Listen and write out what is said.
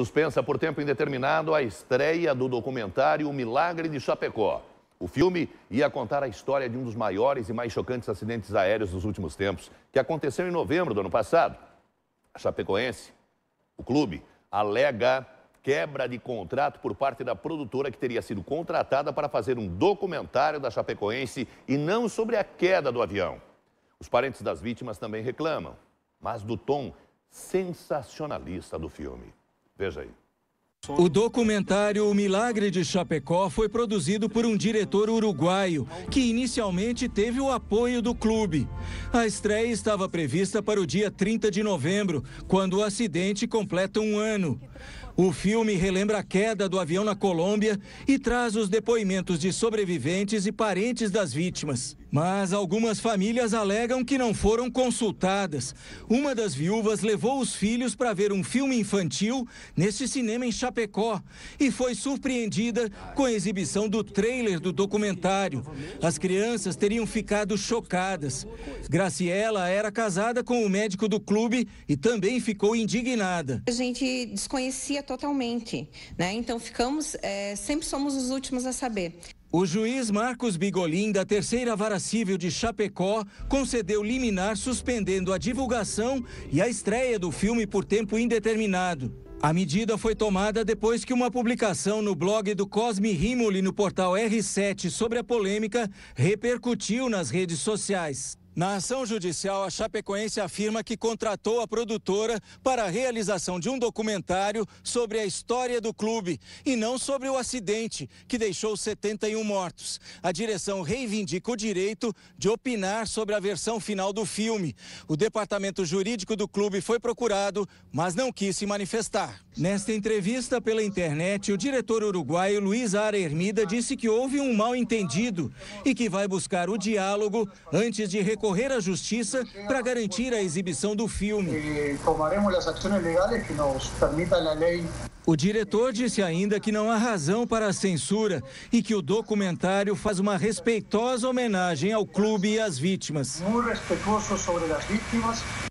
Suspensa por tempo indeterminado a estreia do documentário O Milagre de Chapecó. O filme ia contar a história de um dos maiores e mais chocantes acidentes aéreos dos últimos tempos, que aconteceu em novembro do ano passado. A Chapecoense, o clube, alega quebra de contrato por parte da produtora que teria sido contratada para fazer um documentário da Chapecoense e não sobre a queda do avião. Os parentes das vítimas também reclamam, mas do tom sensacionalista do filme. Veja aí. O documentário O Milagre de Chapecó foi produzido por um diretor uruguaio, que inicialmente teve o apoio do clube. A estreia estava prevista para o dia 30 de novembro, quando o acidente completa um ano. O filme relembra a queda do avião na Colômbia e traz os depoimentos de sobreviventes e parentes das vítimas. Mas algumas famílias alegam que não foram consultadas. Uma das viúvas levou os filhos para ver um filme infantil neste cinema em Chapecó e foi surpreendida com a exibição do trailer do documentário. As crianças teriam ficado chocadas. Graciela era casada com o médico do clube e também ficou indignada. A gente desconhece desconhecia totalmente. Né? Então ficamos, é, sempre somos os últimos a saber. O juiz Marcos Bigolim, da terceira vara civil de Chapecó, concedeu liminar suspendendo a divulgação e a estreia do filme por tempo indeterminado. A medida foi tomada depois que uma publicação no blog do Cosme Rimoli no portal R7 sobre a polêmica repercutiu nas redes sociais. Na ação judicial, a Chapecoense afirma que contratou a produtora para a realização de um documentário sobre a história do clube e não sobre o acidente que deixou 71 mortos. A direção reivindica o direito de opinar sobre a versão final do filme. O departamento jurídico do clube foi procurado, mas não quis se manifestar. Nesta entrevista pela internet, o diretor uruguaio Luiz Ara Hermida disse que houve um mal entendido e que vai buscar o diálogo antes de recorrer recorrer à justiça para garantir a exibição do filme. Tomaremos as ações legais que nos permitam a lei. O diretor disse ainda que não há razão para a censura e que o documentário faz uma respeitosa homenagem ao clube e às vítimas. Muito respeitoso sobre as vítimas